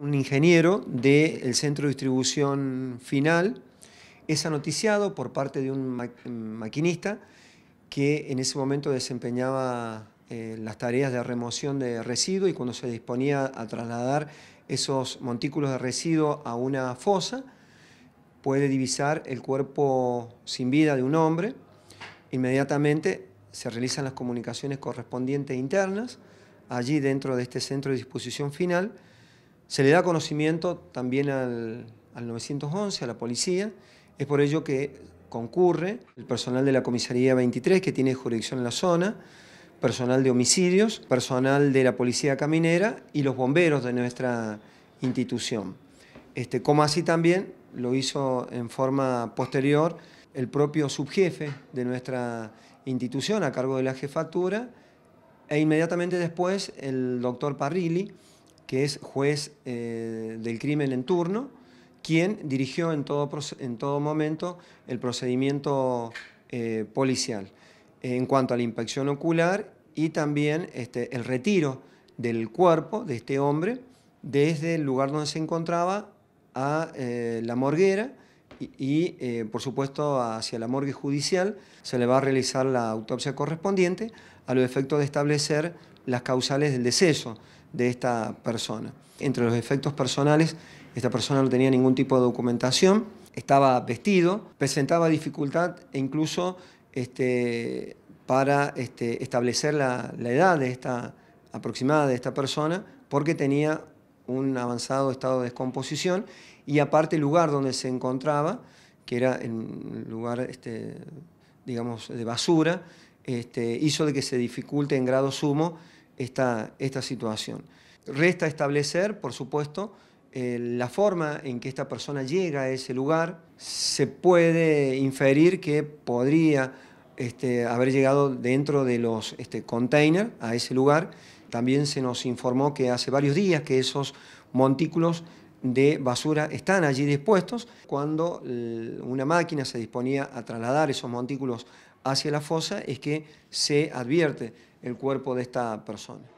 un ingeniero del centro de distribución final es anoticiado por parte de un maquinista que en ese momento desempeñaba eh, las tareas de remoción de residuos y cuando se disponía a trasladar esos montículos de residuos a una fosa, puede divisar el cuerpo sin vida de un hombre. Inmediatamente se realizan las comunicaciones correspondientes internas allí dentro de este centro de disposición final se le da conocimiento también al, 911, a la policía. Es por ello que concurre el personal de la comisaría 23 que tiene jurisdicción en la zona, personal de homicidios, personal de la policía caminera y los bomberos de nuestra institución. Este, como así también lo hizo en forma posterior el propio subjefe de nuestra institución a cargo de la jefatura e inmediatamente después el doctor Parrilli, que es juez eh, del crimen en turno, quien dirigió en todo, momento el procedimiento eh, policial en cuanto a la inspección ocular y también este, el retiro del cuerpo de este hombre desde el lugar donde se encontraba a eh, la morguera y, por supuesto hacia la morgue judicial se le va a realizar la autopsia correspondiente a los efectos de establecer las causales del deceso de esta persona. Entre los efectos personales, esta persona no tenía ningún tipo de documentación, estaba vestido, presentaba dificultad e incluso este, para este, establecer la, edad de esta, aproximada de esta persona porque tenía un avanzado estado de descomposición y aparte el lugar donde se encontraba, que era un lugar, este, digamos, de basura, este, hizo de que se dificulte en grado sumo esta, esta situación. Resta establecer, por supuesto, eh, la forma en que esta persona llega a ese lugar. Se puede inferir que podría este, haber llegado dentro de los este, containers a ese lugar. También se nos informó que hace varios días que esos montículos de basura están allí dispuestos. Cuando una máquina se disponía a trasladar esos montículos hacia la fosa es que se advierte el cuerpo de esta persona.